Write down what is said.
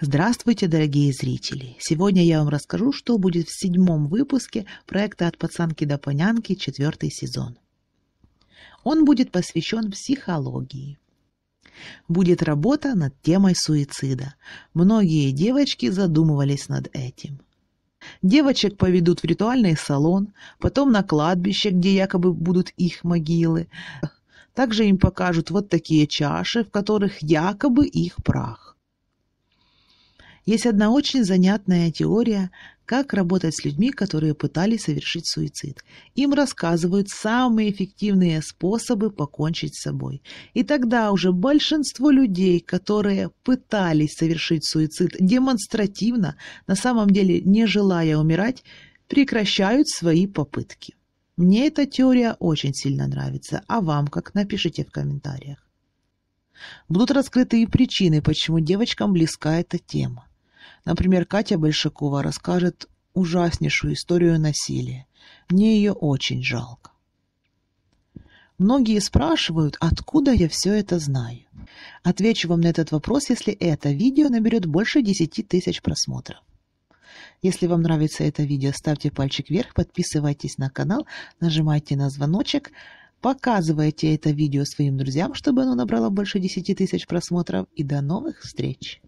Здравствуйте, дорогие зрители! Сегодня я вам расскажу, что будет в седьмом выпуске проекта «От пацанки до понянки» четвертый сезон. Он будет посвящен психологии. Будет работа над темой суицида. Многие девочки задумывались над этим. Девочек поведут в ритуальный салон, потом на кладбище, где якобы будут их могилы. Также им покажут вот такие чаши, в которых якобы их прах. Есть одна очень занятная теория, как работать с людьми, которые пытались совершить суицид. Им рассказывают самые эффективные способы покончить с собой. И тогда уже большинство людей, которые пытались совершить суицид демонстративно, на самом деле не желая умирать, прекращают свои попытки. Мне эта теория очень сильно нравится, а вам как, напишите в комментариях. Будут раскрыты и причины, почему девочкам близка эта тема. Например, Катя Большакова расскажет ужаснейшую историю насилия. Мне ее очень жалко. Многие спрашивают, откуда я все это знаю. Отвечу вам на этот вопрос, если это видео наберет больше 10 тысяч просмотров. Если вам нравится это видео, ставьте пальчик вверх, подписывайтесь на канал, нажимайте на звоночек, показывайте это видео своим друзьям, чтобы оно набрало больше 10 тысяч просмотров. И до новых встреч!